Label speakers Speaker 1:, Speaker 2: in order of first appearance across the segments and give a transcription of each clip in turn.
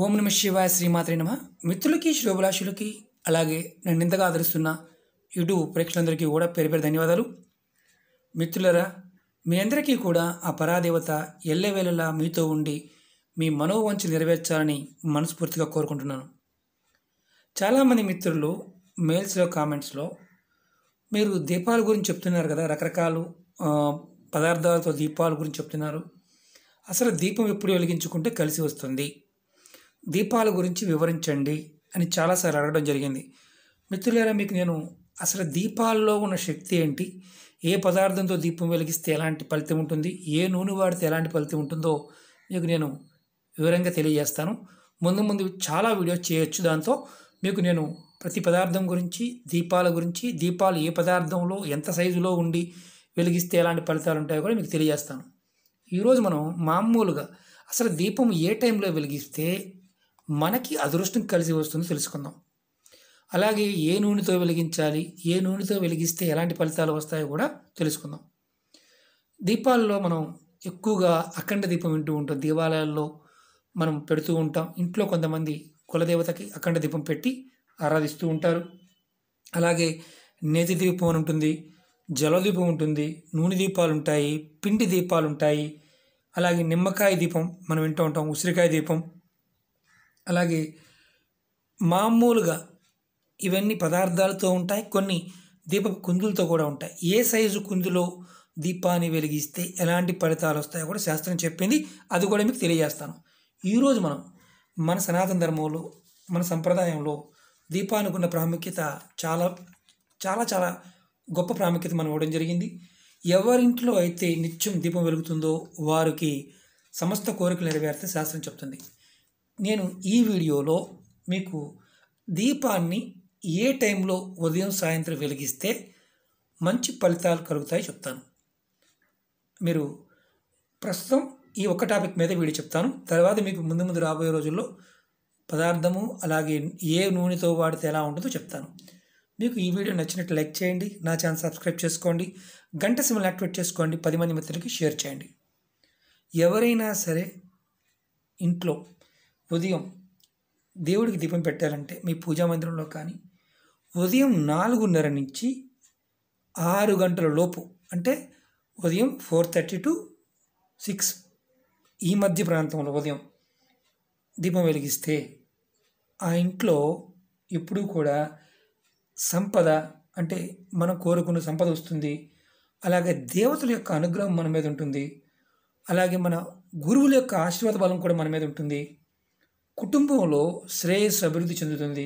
Speaker 1: ఓం నమ శివాయ శ్రీమాత్రి నమ మిత్రులకి శ్రోభిలాషులకి అలాగే నన్ను ఇంతగా ఆదరిస్తున్న యూట్యూబ్ ప్రేక్షకులందరికీ కూడా పేరు పేరు ధన్యవాదాలు మిత్రులరా మీ అందరికీ కూడా ఆ పరాదేవత ఎల్లవేళలా మీతో ఉండి మీ మనోవంచి నెరవేర్చాలని మనస్ఫూర్తిగా కోరుకుంటున్నాను చాలామంది మిత్రులు మెయిల్స్లో కామెంట్స్లో మీరు దీపాల గురించి చెప్తున్నారు కదా రకరకాల పదార్థాలతో దీపాల గురించి చెప్తున్నారు అసలు దీపం ఎప్పుడు వెలిగించుకుంటే కలిసి వస్తుంది దీపాల గురించి వివరించండి అని చాలాసార్లు అడగడం జరిగింది మిత్రులారా మీకు నేను అసలు దీపాల్లో ఉన్న శక్తి ఏంటి ఏ పదార్థంతో దీపం వెలిగిస్తే ఎలాంటి ఫలితం ఉంటుంది ఏ నూనె వాడితే ఎలాంటి ఫలితం ఉంటుందో మీకు నేను వివరంగా తెలియజేస్తాను ముందు ముందు చాలా వీడియోస్ చేయొచ్చు దాంతో మీకు నేను ప్రతి పదార్థం గురించి దీపాల గురించి దీపాలు ఏ పదార్థంలో ఎంత సైజులో ఉండి వెలిగిస్తే ఎలాంటి ఫలితాలు ఉంటాయో కూడా మీకు తెలియజేస్తాను ఈరోజు మనం మామూలుగా అసలు దీపం ఏ టైంలో వెలిగిస్తే మనకి అదృష్టం కలిసి వస్తుందో తెలుసుకుందాం అలాగే ఏ నూనెతో వెలిగించాలి ఏ నూనెతో వెలిగిస్తే ఎలాంటి ఫలితాలు వస్తాయో కూడా తెలుసుకుందాం దీపాలలో మనం ఎక్కువగా అఖండ దీపం వింటూ ఉంటాం దేవాలయాల్లో మనం పెడుతూ ఉంటాం ఇంట్లో కొంతమంది కులదేవతకి అఖండ దీపం పెట్టి ఆరాధిస్తూ ఉంటారు అలాగే నేతి దీపం అని ఉంటుంది జలదీపం ఉంటుంది నూనె దీపాలు ఉంటాయి పిండి దీపాలు ఉంటాయి అలాగే నిమ్మకాయ దీపం మనం వింటూ ఉంటాం ఉసిరికాయ దీపం అలాగే మామూలుగా ఇవన్నీ పదార్థాలతో ఉంటాయి కొన్ని దీపపు కుందులతో కూడా ఉంటాయి ఏ సైజు కుందులో దీపాన్ని వెలిగిస్తే ఎలాంటి ఫలితాలు వస్తాయో కూడా శాస్త్రం చెప్పింది అది కూడా మీకు తెలియజేస్తాను ఈరోజు మనం మన సనాతన ధర్మంలో మన సంప్రదాయంలో దీపానికి ఉన్న ప్రాముఖ్యత చాలా చాలా చాలా గొప్ప ప్రాముఖ్యత మనం ఇవ్వడం జరిగింది ఎవరింట్లో అయితే నిత్యం దీపం వెలుగుతుందో వారికి సమస్త కోరికలు నెరవేరితే శాస్త్రం చెప్తుంది నేను ఈ వీడియోలో మీకు దీపాన్ని ఏ టైంలో ఉదయం సాయంత్రం వెలిగిస్తే మంచి ఫలితాలు కలుగుతాయి చెప్తాను మీరు ప్రస్తుతం ఈ ఒక్క టాపిక్ మీద వీడియో చెప్తాను తర్వాత మీకు ముందు ముందు రాబోయే రోజుల్లో పదార్థము అలాగే ఏ నూనెతో వాడితే ఎలా ఉంటుందో చెప్తాను మీకు ఈ వీడియో నచ్చినట్టు లైక్ చేయండి నా ఛానల్ సబ్స్క్రైబ్ చేసుకోండి గంట సిమ్లు యాక్టివేట్ చేసుకోండి పది మంది మిత్రులకి షేర్ చేయండి ఎవరైనా సరే ఇంట్లో ఉదయం దేవుడికి దీపం పెట్టాలంటే మీ పూజా మందిరంలో కానీ ఉదయం నాలుగున్నర నుంచి ఆరు గంటల లోపు అంటే ఉదయం ఫోర్ థర్టీ టు సిక్స్ ఈ మధ్య ప్రాంతంలో ఉదయం దీపం వెలిగిస్తే ఆ ఇంట్లో ఎప్పుడూ కూడా సంపద అంటే మనం కోరుకున్న సంపద వస్తుంది అలాగే దేవతల యొక్క అనుగ్రహం మన మీద ఉంటుంది అలాగే మన గురువుల యొక్క ఆశీర్వాద బలం కూడా మన మీద ఉంటుంది కుటుంబంలో శ్రేయస్సు అభివృద్ధి చెందుతుంది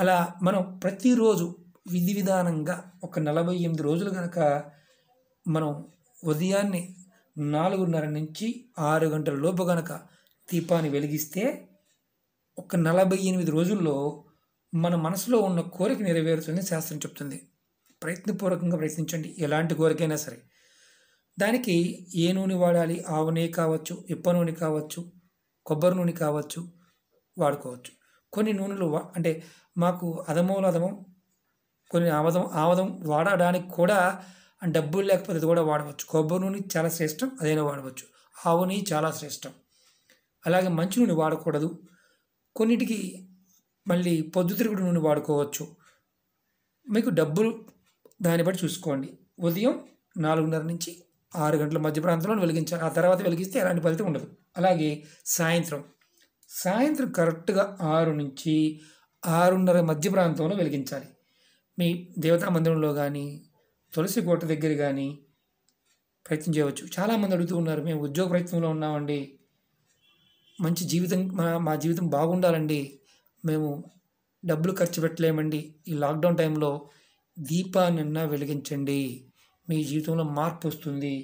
Speaker 1: అలా మనం ప్రతిరోజు విధి విధానంగా ఒక నలభై ఎనిమిది రోజులు కనుక మనం ఉదయాన్నే నాలుగున్నర నుంచి ఆరు గంటల లోపు గనక దీపాన్ని వెలిగిస్తే ఒక నలభై ఎనిమిది రోజుల్లో మన మనసులో ఉన్న కోరిక నెరవేరుతుందని శాస్త్రం చెప్తుంది ప్రయత్నపూర్వకంగా ప్రయత్నించండి ఎలాంటి కోరికైనా సరే దానికి ఏ నూనె వాడాలి ఆవు నూనె కావచ్చు ఇప్ప నూనె కావచ్చు కొబ్బరి నూనె కావచ్చు వాడుకోవచ్చు కొన్ని నూనెలు అంటే మాకు అదమం కొన్ని ఆమదం ఆమదం వాడడానికి కూడా డబ్బులు లేకపోతే అది కూడా వాడవచ్చు కొబ్బరి నూనె చాలా శ్రేష్టం అదైనా వాడవచ్చు ఆవు నూనె చాలా శ్రేష్టం అలాగే మంచి నూనె వాడకూడదు కొన్నిటికి మళ్ళీ పొద్దుతిరుగుడు నూనె వాడుకోవచ్చు మీకు డబ్బులు దాన్ని బట్టి చూసుకోండి ఉదయం నాలుగున్నర నుంచి ఆరు గంటల మధ్య ప్రాంతంలో వెలిగించాలి ఆ తర్వాత వెలిగిస్తే ఎలాంటి ఫలితం ఉండదు అలాగే సాయంత్రం సాయంత్రం కరెక్ట్గా ఆరు నుంచి ఆరున్నర మధ్య ప్రాంతంలో వెలిగించాలి మీ దేవతా మందిరంలో కానీ తులసి కోట దగ్గర కానీ ప్రయత్నం చేయవచ్చు చాలామంది అడుగుతూ ఉన్నారు మేము ఉద్యోగ ప్రయత్నంలో ఉన్నామండి మంచి జీవితం మా మా జీవితం బాగుండాలండి మేము డబ్బులు ఖర్చు పెట్టలేమండి ఈ లాక్డౌన్ టైంలో దీపాన్నన్నా వెలిగించండి మీ జీవితంలో మార్పు వస్తుంది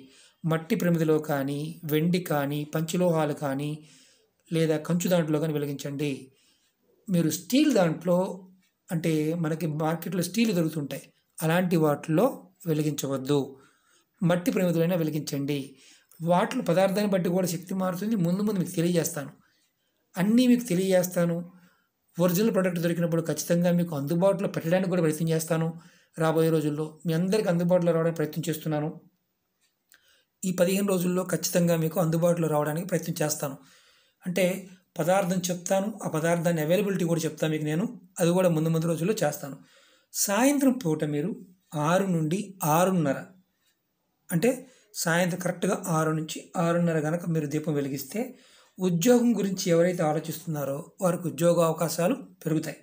Speaker 1: మట్టి ప్రమిదిలో కానీ వెండి కానీ పంచలోహాలు కానీ లేదా కంచు దాంట్లో కానీ వెలిగించండి మీరు స్టీల్ దాంట్లో అంటే మనకి మార్కెట్లో స్టీల్ దొరుకుతుంటాయి అలాంటి వాటిలో వెలిగించవద్దు మట్టి ప్రమిదులైనా వెలిగించండి వాటిలో పదార్థాన్ని బట్టి కూడా శక్తి మారుతుంది ముందు ముందు మీకు తెలియజేస్తాను అన్నీ మీకు తెలియజేస్తాను ఒరిజినల్ ప్రోడక్ట్ దొరికినప్పుడు ఖచ్చితంగా మీకు అందుబాటులో పెట్టడానికి కూడా ప్రయత్నం చేస్తాను రాబోయే రోజుల్లో మీ అందరికీ అందుబాటులో రావడానికి ప్రయత్నం చేస్తున్నాను ఈ పదిహేను రోజుల్లో ఖచ్చితంగా మీకు అందుబాటులో రావడానికి ప్రయత్నం చేస్తాను అంటే పదార్థం చెప్తాను ఆ పదార్థాన్ని అవైలబిలిటీ కూడా చెప్తాను మీకు నేను అది కూడా ముందు ముందు రోజుల్లో చేస్తాను సాయంత్రం పూట మీరు ఆరు నుండి ఆరున్నర అంటే సాయంత్రం కరెక్ట్గా ఆరు నుంచి ఆరున్నర కనుక మీరు దీపం వెలిగిస్తే ఉద్యోగం గురించి ఎవరైతే ఆలోచిస్తున్నారో వారికి ఉద్యోగ అవకాశాలు పెరుగుతాయి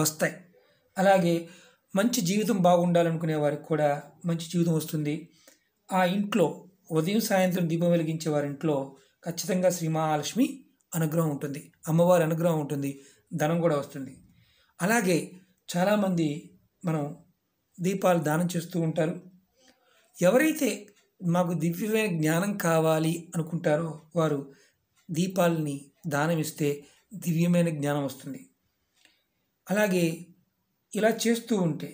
Speaker 1: వస్తాయి అలాగే మంచి జీవితం బాగుండాలనుకునే వారికి కూడా మంచి జీవితం వస్తుంది ఆ ఇంట్లో ఉదయం సాయంత్రం దీపం వెలిగించే వారింట్లో ఖచ్చితంగా శ్రీ మహాలక్ష్మి అనుగ్రహం ఉంటుంది అమ్మవారి అనుగ్రహం ఉంటుంది ధనం కూడా వస్తుంది అలాగే చాలామంది మనం దీపాలు దానం చేస్తూ ఉంటారు ఎవరైతే మాకు దివ్యమైన జ్ఞానం కావాలి అనుకుంటారో వారు దీపాలని దానం ఇస్తే దివ్యమైన జ్ఞానం వస్తుంది అలాగే ఇలా చేస్తూ ఉంటే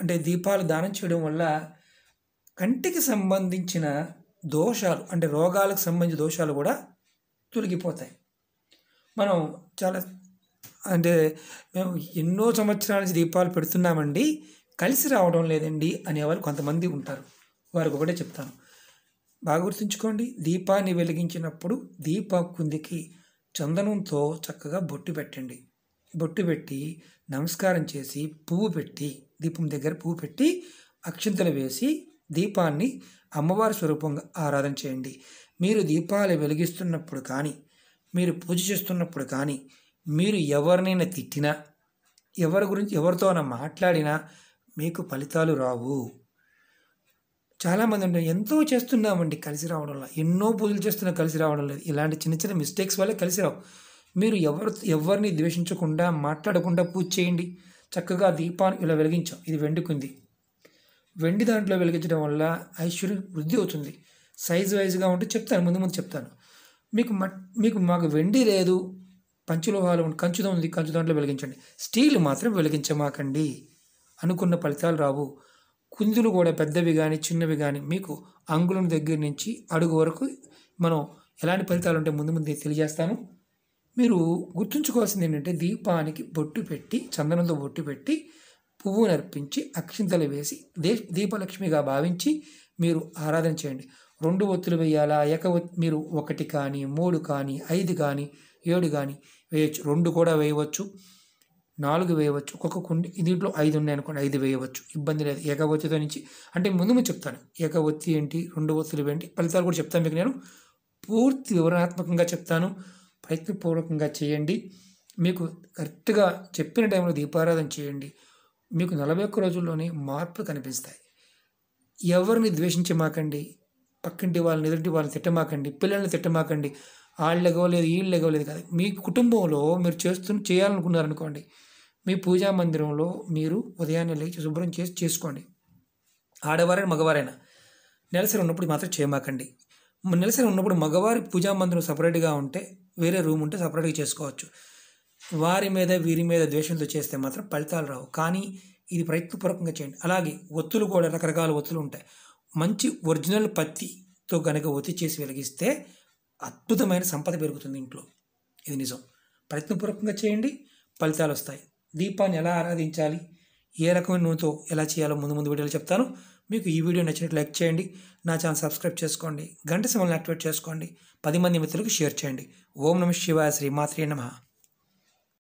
Speaker 1: అంటే దీపాలు దానం చేయడం వల్ల కంటికి సంబంధించిన దోషాలు అంటే రోగాలకు సంబంధించిన దోషాలు కూడా తొలగిపోతాయి మనం చాలా అంటే మేము ఎన్నో సంవత్సరాల నుంచి దీపాలు పెడుతున్నామండి కలిసి రావడం లేదండి అనేవాళ్ళు కొంతమంది ఉంటారు వారికి ఒకటే చెప్తాను బాగా గుర్తుంచుకోండి దీపాన్ని వెలిగించినప్పుడు దీప కుందికి చందనంతో చక్కగా బొట్టు పెట్టండి బొట్టు పెట్టి నమస్కారం చేసి పువ్వు పెట్టి దీపం దగ్గర పువ్వు పెట్టి అక్షింతలు వేసి దీపాన్ని అమ్మవారి స్వరూపంగా ఆరాధన చేయండి మీరు దీపాలు వెలిగిస్తున్నప్పుడు కానీ మీరు పూజ చేస్తున్నప్పుడు కానీ మీరు ఎవరినైనా తిట్టినా ఎవరి గురించి ఎవరితోనైనా మాట్లాడినా మీకు ఫలితాలు రావు చాలామంది ఉంటారు ఎంతో చేస్తున్నామండి కలిసి రావడం వల్ల ఎన్నో పూజలు చేస్తున్నా కలిసి రావడం లేదు ఇలాంటి చిన్న చిన్న మిస్టేక్స్ వల్ల కలిసి రావు మీరు ఎవరు ఎవరిని ద్వేషించకుండా మాట్లాడకుండా పూజ చేయండి చక్కగా దీపాన్ని ఇలా వెలిగించాం ఇది వెండుకుంది వెండి దాంట్లో వెలిగించడం వల్ల ఐశ్వర్యం వృద్ధి అవుతుంది సైజ్ వైజ్గా ఉంటే చెప్తాను ముందు ముందు చెప్తాను మీకు మీకు మాకు వెండి లేదు పంచులోహాలు కంచుతో ఉంది కంచు దాంట్లో వెలిగించండి స్టీల్ మాత్రం వెలిగించమాకండి అనుకున్న ఫలితాలు రావు కుందులు కూడా పెద్దవి కానీ చిన్నవి కానీ మీకు అంగుళం దగ్గర నుంచి అడుగు వరకు మనం ఎలాంటి ఫలితాలు ఉంటే ముందు ముందు తెలియజేస్తాను మీరు గుర్తుంచుకోవాల్సింది ఏంటంటే దీపానికి బొట్టు పెట్టి చందనంతో బొట్టు పెట్టి పువ్వు నర్పించి అక్షింతలు వేసి దే దీపలక్ష్మిగా భావించి మీరు ఆరాధన చేయండి రెండు ఒత్తులు వేయాలా ఏక మీరు ఒకటి కానీ మూడు కానీ ఐదు కానీ ఏడు కానీ వేయచ్చు రెండు కూడా వేయవచ్చు నాలుగు వేయవచ్చు ఒక్కొక్క కుండి దీంట్లో ఐదు ఉన్నాయి అనుకోండి ఐదు వేయవచ్చు ఇబ్బంది లేదు ఏకవత్తితో నుంచి అంటే ముందు ముందు చెప్తాను ఏకవత్తి ఏంటి రెండు ఒత్తులు ఏంటి ఫలితాలు కూడా చెప్తాను మీకు నేను పూర్తి వివరణాత్మకంగా చెప్తాను ప్రయత్నపూర్వకంగా చేయండి మీకు కరెక్ట్గా చెప్పిన టైంలో దీపారాధన చేయండి మీకు నలభై ఒక్క రోజుల్లోనే మార్పులు కనిపిస్తాయి ఎవరిని ద్వేషించమాకండి పక్కింటి వాళ్ళని ఎదుటి వాళ్ళని తిట్టమాకండి పిల్లల్ని తిట్టమాకండి వాళ్ళు ఎగవలేదు వీళ్ళు ఎగవలేదు కాదు మీ కుటుంబంలో మీరు చేస్తున్న చేయాలనుకున్నారనుకోండి మీ పూజా మందిరంలో మీరు ఉదయాన్నే లేచి శుభ్రం చేసి చేసుకోండి ఆడవారైనా మగవారైనా నెలసరి ఉన్నప్పుడు మాత్రం చేయమాకండి నెలసరి ఉన్నప్పుడు మగవారి పూజా మందిరం సపరేట్గా ఉంటే వేరే రూమ్ ఉంటే సపరేట్గా చేసుకోవచ్చు వారి మీద వీరి మీద ద్వేషంతో చేస్తే మాత్రం ఫలితాలు రావు కానీ ఇది ప్రయత్నపూర్వకంగా చేయండి అలాగే ఒత్తులు కూడా రకరకాల ఒత్తులు ఉంటాయి మంచి ఒరిజినల్ పత్తితో కనుక ఒత్తి చేసి వెలిగిస్తే అద్భుతమైన సంపద పెరుగుతుంది ఇంట్లో ఇది నిజం ప్రయత్నపూర్వకంగా చేయండి ఫలితాలు వస్తాయి దీపాన్ని ఎలా ఆరాధించాలి ఏ రకమైన నూనెతో ఎలా చేయాలో ముందు ముందు వీడియోలు చెప్తాను మీకు ఈ వీడియో నచ్చినట్టు లైక్ చేయండి నా ఛానల్ సబ్స్క్రైబ్ చేసుకోండి గంట సమయాన్ని యాక్టివేట్ చేసుకోండి పది మంది మిత్రులకు షేర్ చేయండి ఓం నమ శివాయ శ్రీమాత్రే నమ